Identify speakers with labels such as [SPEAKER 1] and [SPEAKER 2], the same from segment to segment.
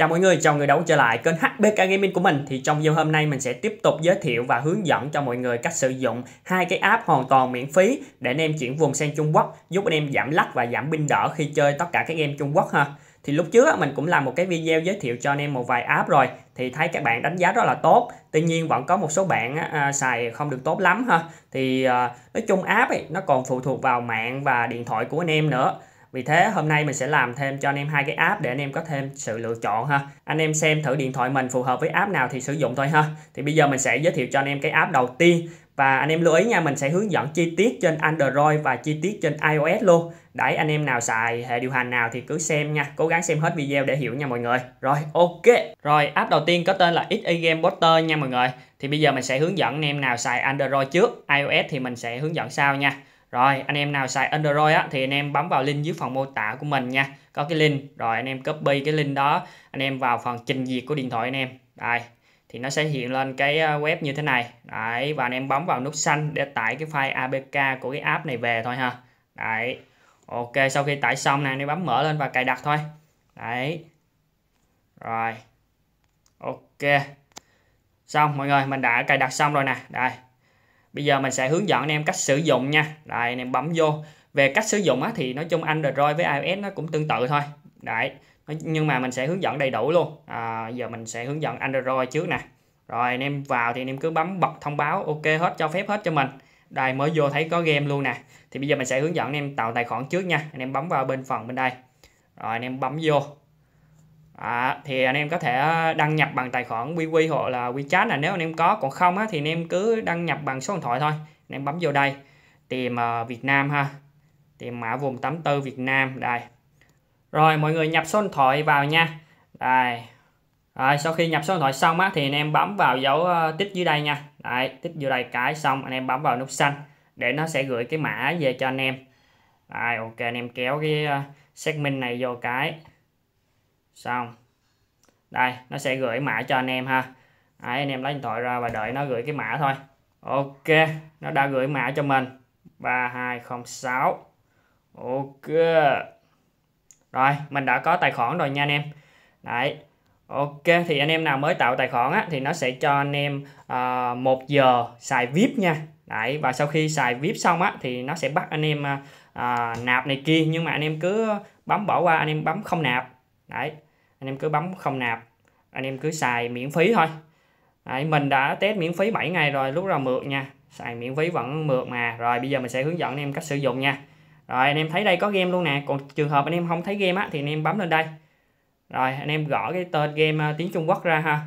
[SPEAKER 1] Chào mọi người, chào người đấu trở lại kênh HBK Gaming của mình Thì trong video hôm nay mình sẽ tiếp tục giới thiệu và hướng dẫn cho mọi người cách sử dụng hai cái app hoàn toàn miễn phí để anh em chuyển vùng sang Trung Quốc giúp anh em giảm lắc và giảm pin đỡ khi chơi tất cả các game Trung Quốc ha thì lúc trước mình cũng làm một cái video giới thiệu cho anh em một vài app rồi thì thấy các bạn đánh giá rất là tốt tuy nhiên vẫn có một số bạn à, xài không được tốt lắm ha thì à, nói chung app ấy, nó còn phụ thuộc vào mạng và điện thoại của anh em nữa vì thế hôm nay mình sẽ làm thêm cho anh em hai cái app để anh em có thêm sự lựa chọn ha anh em xem thử điện thoại mình phù hợp với app nào thì sử dụng thôi ha thì bây giờ mình sẽ giới thiệu cho anh em cái app đầu tiên và anh em lưu ý nha mình sẽ hướng dẫn chi tiết trên Android và chi tiết trên iOS luôn đấy anh em nào xài hệ điều hành nào thì cứ xem nha cố gắng xem hết video để hiểu nha mọi người rồi ok rồi app đầu tiên có tên là XE Game Poster nha mọi người thì bây giờ mình sẽ hướng dẫn anh em nào xài Android trước iOS thì mình sẽ hướng dẫn sau nha rồi anh em nào xài Android á, thì anh em bấm vào link dưới phần mô tả của mình nha có cái link rồi anh em copy cái link đó anh em vào phần trình duyệt của điện thoại anh em đây thì nó sẽ hiện lên cái ờ, web như thế này đấy và anh em bấm vào nút xanh để tải cái file APK của cái app này về thôi ha đấy ok sau khi tải xong này anh em bấm mở lên và cài đặt thôi đấy rồi ok xong mọi người mình đã cài đặt xong rồi nè đây bây giờ mình sẽ hướng dẫn anh em cách sử dụng nha đây anh em bấm vô về cách sử dụng á, thì nói chung Android với iOS nó cũng tương tự thôi Đấy, nhưng mà mình sẽ hướng dẫn đầy đủ luôn à, giờ mình sẽ hướng dẫn Android trước nè rồi anh em vào thì anh em cứ bấm bật thông báo ok hết cho phép hết cho mình đây mới vô thấy có game luôn nè thì bây giờ mình sẽ hướng dẫn anh em tạo tài khoản trước nha anh em bấm vào bên phần bên đây rồi anh em bấm vô À, thì anh em có thể ờ, đăng nhập bằng tài khoản WeWe hoặc là WeChat là nếu anh em có còn không á, thì anh em cứ đăng nhập bằng số điện thoại thôi anh em bấm vô đây tìm uh, Việt Nam ha tìm mã vùng 84 Việt Nam đây rồi mọi người nhập số điện thoại vào nha đây rồi, sau khi nhập số điện thoại xong á, thì anh em bấm vào dấu ờ, tích dưới đây nha Đấy, tích dưới đây cái xong anh em bấm vào nút xanh để nó sẽ gửi cái mã về cho anh em Đấy, ok anh em kéo cái uh, segment này vô cái xong đây nó sẽ gửi mã cho anh em ha Đấy, anh em lấy điện thoại ra và đợi nó gửi cái mã thôi ok nó đã gửi mã cho mình 3206 ok rồi mình đã có tài khoản rồi nha anh em đấy ok thì anh em nào mới tạo tài khoản á, thì nó sẽ cho anh em uh, ờ, 1 giờ xài vip nha đấy và sau khi xài vip xong á thì nó sẽ bắt anh em uh, nạp này kia nhưng mà anh em cứ bấm bỏ qua anh em bấm không nạp đấy anh em cứ bấm không nạp anh em cứ xài miễn phí thôi đấy, mình đã test miễn phí 7 ngày rồi lúc nào mượt nha xài miễn phí vẫn mượt mà rồi bây giờ mình sẽ hướng dẫn anh em cách sử dụng nha rồi anh em thấy đây có game luôn nè còn trường hợp anh em không thấy game á thì anh em bấm lên đây rồi anh em gõ cái tên game tiếng Trung Quốc ra ha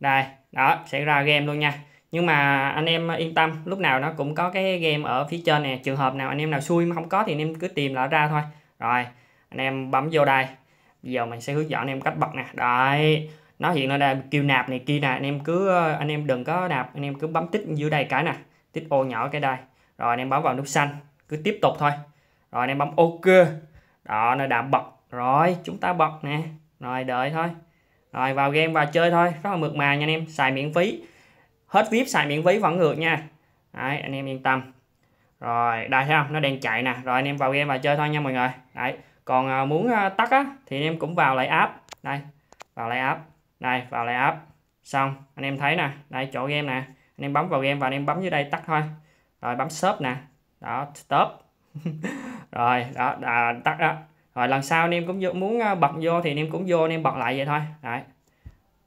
[SPEAKER 1] đây đó sẽ ra game luôn nha nhưng mà anh em yên tâm lúc nào nó cũng có cái game ở phía trên nè trường hợp nào anh em nào xui mà không có thì anh em cứ tìm lại ra thôi rồi anh em bấm vô đây giờ mình sẽ hướng dẫn anh em cách bật nè đấy nó hiện ra đang kêu nạp này kia nè anh em cứ ờ, anh em đừng có nạp anh em cứ bấm tích dưới đây cái nè tích ô nhỏ cái đây rồi anh em bấm vào nút xanh cứ tiếp tục thôi rồi anh em bấm ok đó nó đã bật rồi chúng ta bật nè rồi đợi thôi rồi vào game và chơi thôi rất là mượt mà nha anh em xài miễn phí hết vip xài miễn phí vẫn được nha đấy anh em yên tâm rồi đây thấy không nó đang chạy nè rồi anh em vào game và chơi thôi nha mọi người đấy còn muốn tắt á thì anh em cũng vào lại app đây vào lại app đây vào lại app xong anh em thấy nè đây chỗ game nè anh em bấm vào game và anh em bấm dưới đây tắt thôi rồi bấm shop nè đó stop rồi đó à, tắt đó rồi lần sau anh em cũng muốn bật vô thì anh em cũng vô anh em bật lại vậy thôi đấy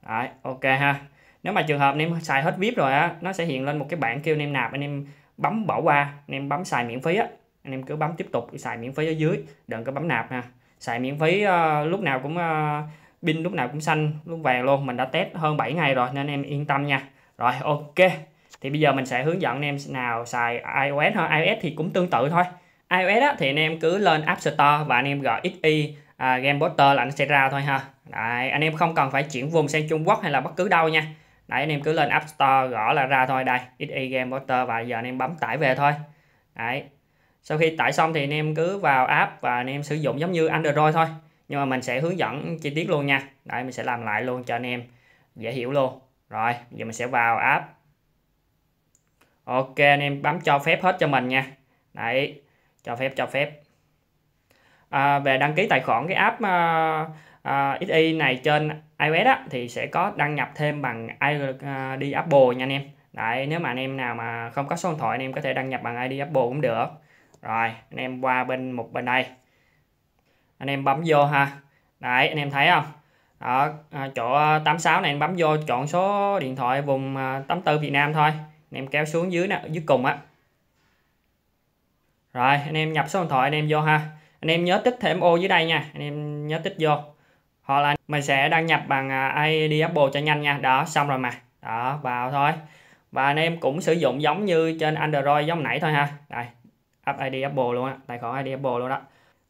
[SPEAKER 1] đấy ok ha nếu mà trường hợp anh em xài hết vip rồi á nó sẽ hiện lên một cái bảng kêu anh em nạp anh em bấm bỏ qua anh em bấm xài miễn phí á anh em cứ bấm tiếp tục xài miễn phí ở dưới đừng có bấm nạp ha xài miễn phí uh, lúc nào cũng uh, pin lúc nào cũng xanh lúc vàng luôn mình đã test hơn 7 ngày rồi nên em yên tâm nha rồi ok thì bây giờ mình sẽ hướng dẫn anh em nào xài iOS thôi iOS thì cũng tương tự thôi iOS á, thì anh em cứ lên App Store và anh em gọi XI à, ờ, Game Poster là nó sẽ ra thôi ha Đấy, anh em không cần phải chuyển vùng sang Trung Quốc hay là bất cứ đâu nha Đấy, anh em cứ lên App Store gõ là ra thôi đây XI Game Poster và giờ anh em bấm tải về thôi Đấy, sau khi tải xong thì anh em cứ vào app và anh em sử dụng giống như Android thôi nhưng mà mình sẽ hướng dẫn chi tiết luôn nha đấy mình sẽ làm lại luôn cho anh em dễ hiểu luôn rồi giờ mình sẽ vào app ok anh em bấm cho phép hết cho mình nha đấy cho phép cho phép à, về đăng ký tài khoản cái app uh, uh, XI này trên iOS á, thì sẽ có đăng nhập thêm bằng ID à, Apple nha anh em Đấy, nếu mà anh em nào mà không có số điện thoại anh em có thể đăng nhập bằng ID Apple cũng được rồi anh em qua bên một bên đây anh em bấm vô ha đấy anh em thấy không ở à, chỗ 86 này anh bấm vô chọn số điện thoại vùng 84 à, Việt Nam thôi anh em kéo xuống dưới nè dưới cùng á rồi anh em nhập số điện thoại anh em vô ha anh em nhớ tích thêm ô dưới đây nha anh em nhớ tích vô hoặc là mình sẽ đăng nhập bằng à, ID Apple cho nhanh nha đó xong rồi mà đó vào thôi và anh em cũng sử dụng giống như trên Android giống nãy thôi ha đây app ID Apple luôn á tài khoản ID Apple luôn đó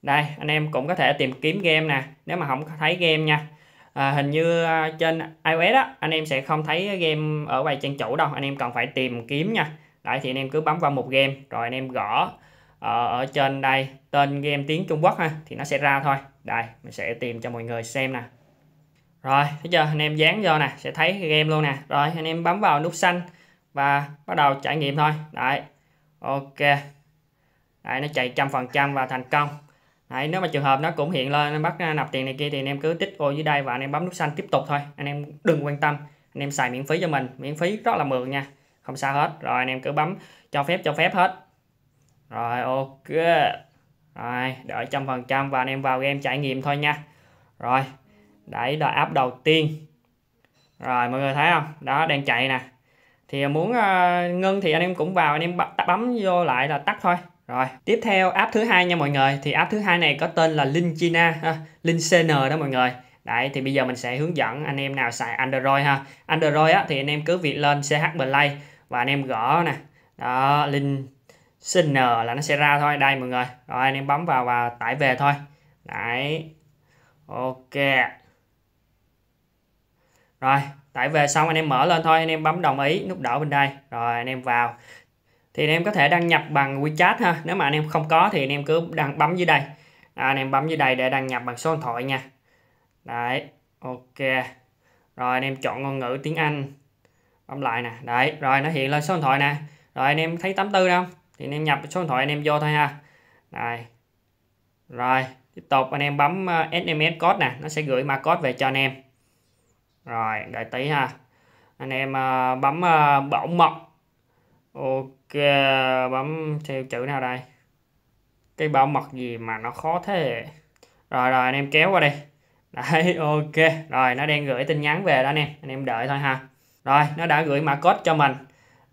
[SPEAKER 1] đây anh em cũng có thể tìm kiếm game nè nếu mà không thấy game nha à, hình như à, trên iOS á anh em sẽ không thấy game ở bài trang chủ đâu anh em cần phải tìm kiếm nha đấy thì anh em cứ bấm vào một game rồi anh em gõ ở, ờ, ở trên đây tên game tiếng Trung Quốc ha thì nó sẽ ra thôi đây mình sẽ tìm cho mọi người xem nè rồi thấy chưa anh em dán vô nè sẽ thấy game luôn nè rồi anh em bấm vào nút xanh và bắt đầu trải nghiệm thôi đấy ok Đấy, nó chạy trăm phần trăm và thành công Đấy, nếu mà trường hợp nó cũng hiện lên bắt nạp tiền này kia thì anh em cứ tích vô dưới đây và anh em bấm nút xanh tiếp tục thôi anh em đừng quan tâm anh em xài miễn phí cho mình miễn phí rất là mượt nha không sao hết rồi anh em cứ bấm cho phép cho phép hết rồi ok rồi đợi trăm phần trăm và anh em vào game trải nghiệm thôi nha rồi đẩy là app đầu tiên rồi mọi người thấy không đó đang chạy nè thì muốn uh, ngưng thì anh em cũng vào anh em bấm vô lại là tắt thôi rồi tiếp theo app thứ hai nha mọi người thì app thứ hai này có tên là link china ha link cn đó mọi người Đấy thì bây giờ mình sẽ hướng dẫn anh em nào xài Android ha. Android á, thì anh em cứ việc lên CH Play và anh em gõ nè. Đó link CN là nó sẽ ra thôi đây mọi người. Rồi anh em bấm vào và tải về thôi. Đấy. Ok. Rồi, tải về xong anh em mở lên thôi, anh em bấm đồng ý nút đỏ bên đây. Rồi anh em vào thì anh em có thể đăng nhập bằng WeChat ha nếu mà anh em không có thì anh em cứ đăng bấm dưới đây à, anh em bấm dưới đây để đăng nhập bằng số điện thoại nha đấy ok rồi anh em chọn ngôn ngữ tiếng Anh bấm lại nè đấy rồi nó hiện lên số điện thoại nè rồi anh em thấy 84 không thì anh em nhập số điện thoại anh em vô thôi ha này rồi tiếp tục anh em bấm SMS ờ, code nè nó sẽ gửi mã code về cho anh em rồi đợi tí ha anh em ờ, bấm ờ, bỗng mật ok okay, bấm theo chữ nào đây cái bảo mật gì mà nó khó thế rồi rồi anh em kéo qua đây, đấy ok rồi nó đang gửi tin nhắn về đó anh em anh em đợi thôi ha rồi nó đã gửi mã code cho mình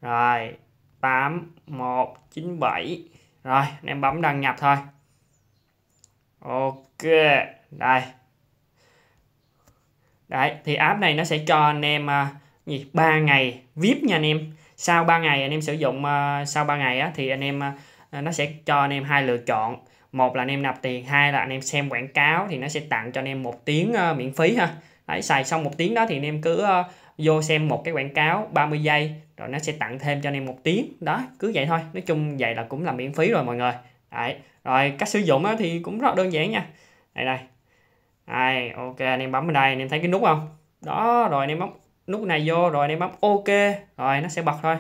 [SPEAKER 1] rồi 8197 rồi anh em bấm đăng nhập thôi ok đây đấy thì app này nó sẽ cho anh em à, gì ba ngày vip nha anh em sau 3 ngày anh em sử dụng sau 3 ngày á, thì anh em nó sẽ cho anh em hai lựa chọn một là anh em nạp tiền hai là anh em xem quảng cáo thì nó sẽ tặng cho anh em một tiếng miễn phí ha đấy xài xong một tiếng đó thì anh em cứ vô xem một cái quảng cáo 30 giây rồi nó sẽ tặng thêm cho anh em một tiếng đó cứ vậy thôi nói chung vậy là cũng là miễn phí rồi mọi người đấy rồi cách sử dụng thì cũng rất đơn giản nha đây đây đây ok anh em bấm vào đây anh em thấy cái nút không đó rồi anh em bấm nút này vô rồi anh em bấm ok rồi nó sẽ bật thôi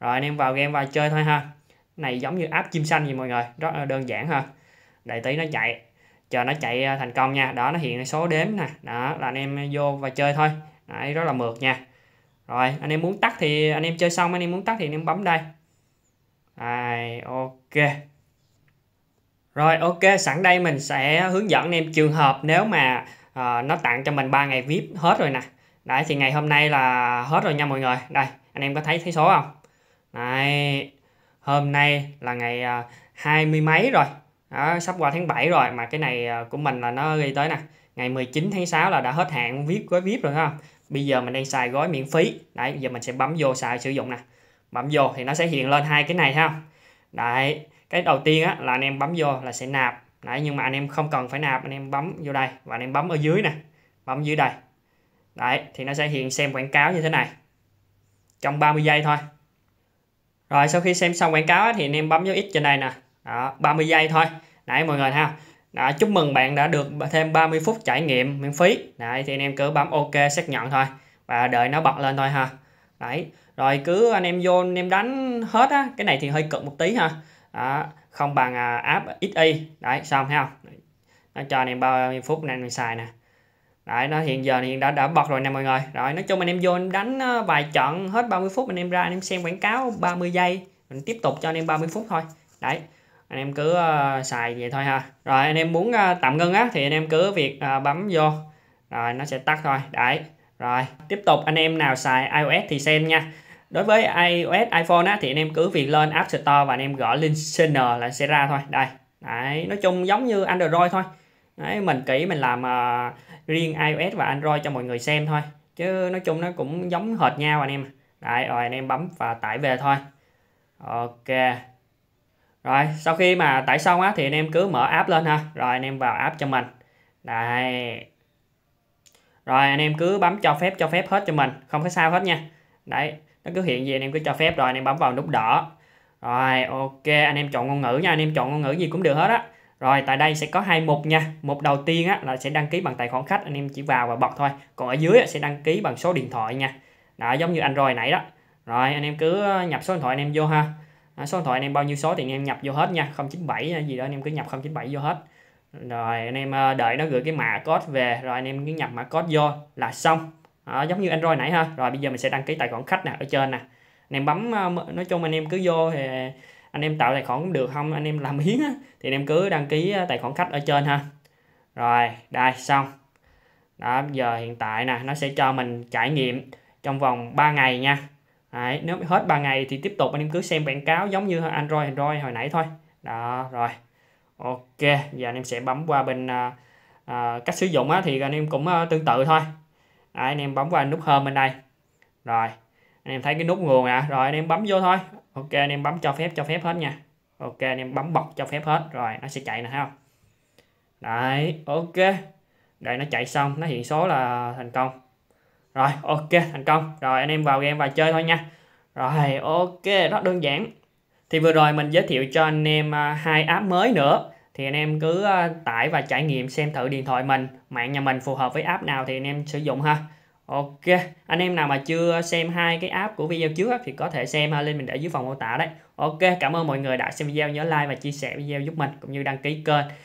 [SPEAKER 1] rồi anh em vào game vào chơi thôi ha này giống như app chim xanh vậy mọi người rất là đơn giản ha đợi tí nó chạy chờ nó chạy à, thành công nha đó nó hiện số đếm nè đó là anh em vô và chơi thôi đấy rất là mượt nha rồi anh em muốn tắt thì anh em chơi xong anh em muốn tắt thì anh em bấm đây rồi ok rồi ok sẵn đây mình sẽ hướng dẫn anh em trường hợp nếu mà uh, nó tặng cho mình 3 ngày vip hết rồi nè đấy thì ngày hôm nay là hết rồi nha mọi người đây anh em có thấy thấy số không đấy hôm nay là ngày à, hai mươi mấy rồi đó, sắp qua tháng 7 rồi mà cái này à, của mình là nó ghi tới nè ngày 19 tháng 6 là đã hết hạn viết gói VIP rồi không bây giờ mình đang xài gói miễn phí đấy bây giờ mình sẽ bấm vô xài sử dụng nè bấm vô thì nó sẽ hiện lên hai cái này ha đấy cái đầu tiên á, là anh em bấm vô là sẽ nạp đấy nhưng mà anh em không cần phải nạp anh em bấm vô đây và anh em bấm ở dưới nè bấm dưới đây đấy thì nó sẽ hiện xem quảng cáo như thế này trong 30 giây thôi rồi sau khi xem xong quảng cáo thì anh em bấm dấu x trên đây nè đó, 30 giây thôi đấy mọi người ha đó, chúc mừng bạn đã được thêm 30 phút trải nghiệm miễn phí đấy thì anh em cứ bấm ok xác nhận thôi và đợi nó bật lên thôi ha đấy rồi cứ anh em vô anh em đánh hết á cái này thì hơi cực một tí ha đó, không bằng à, app xy đấy xong thấy không nó cho anh em bao nhiêu phút này mình xài nè Đấy, nó hiện giờ hiện đã đã bật rồi nè mọi người rồi nói chung anh em vô anh đánh vài trận hết 30 phút anh em ra anh em xem quảng cáo 30 giây mình tiếp tục cho anh em 30 phút thôi đấy anh em cứ uh, xài vậy thôi ha rồi anh em muốn uh, tạm ngưng á thì anh em cứ việc uh, bấm vô rồi nó sẽ tắt thôi đấy rồi tiếp tục anh em nào xài iOS thì xem nha đối với iOS iPhone á thì anh em cứ việc lên App Store và anh em gõ link listener là sẽ ra thôi đây đấy nói chung giống như Android thôi đấy mình kỹ mình làm uh, riêng iOS và Android cho mọi người xem thôi chứ nói chung nó cũng giống hệt nhau anh em Đấy, rồi anh em bấm và tải về thôi ok rồi sau khi mà tải xong á thì anh em cứ mở app lên ha rồi anh em vào app cho mình Đấy. rồi anh em cứ bấm cho phép cho phép hết cho mình không có sao hết nha đấy nó cứ hiện gì anh em cứ cho phép rồi anh em bấm vào nút đỏ rồi ok anh em chọn ngôn ngữ nha anh em chọn ngôn ngữ gì cũng được hết á rồi tại đây sẽ có hai mục nha. Mục đầu tiên á, là sẽ đăng ký bằng tài khoản khách anh em chỉ vào và bật thôi. Còn ở dưới á, sẽ đăng ký bằng số điện thoại nha. Đó giống như Android nãy đó. Rồi anh em cứ ờ, nhập số điện thoại anh em vô ha. À, số điện thoại anh em bao nhiêu số thì anh em nhập vô hết nha, 097 gì đó anh em cứ nhập 097 vô hết. Rồi anh em ờ, đợi nó gửi cái mã code về rồi anh em cứ nhập mã code vô là xong. À, giống như Android nãy ha. Rồi bây giờ mình sẽ đăng ký tài khoản khách nè ở trên nè. Anh em bấm ờ, nói chung anh em cứ vô thì anh em tạo tài khoản cũng được không anh em làm hiến á, thì anh em cứ đăng ký à, tài khoản khách ở trên ha rồi đây xong đó giờ hiện tại nè nó sẽ cho mình trải nghiệm trong vòng 3 ngày nha Đấy, nếu hết 3 ngày thì tiếp tục anh em cứ xem quảng cáo giống như Android Android hồi nãy thôi đó rồi ok giờ anh em sẽ bấm qua bên à, à, cách sử dụng á, thì anh em cũng à, tương tự thôi Đấy, anh em bấm qua nút home bên đây rồi anh em thấy cái nút nguồn à rồi anh em bấm vô thôi ok anh em bấm cho phép cho phép hết nha ok anh em bấm bật cho phép hết rồi nó sẽ chạy nè không đấy ok đây nó chạy xong nó hiện số là thành công rồi ok thành công rồi anh em vào game và chơi thôi nha rồi ok rất đơn giản thì vừa rồi mình giới thiệu cho anh em à, hai app mới nữa thì anh em cứ à, tải và trải nghiệm xem thử điện thoại mình mạng nhà mình phù hợp với app nào thì anh em sử dụng ha Ok, anh em nào mà chưa xem hai cái app của video trước thì có thể xem à, lên mình để dưới phần mô tả đấy. Ok, cảm ơn mọi người đã xem video, nhớ like và chia sẻ video giúp mình cũng như đăng ký kênh.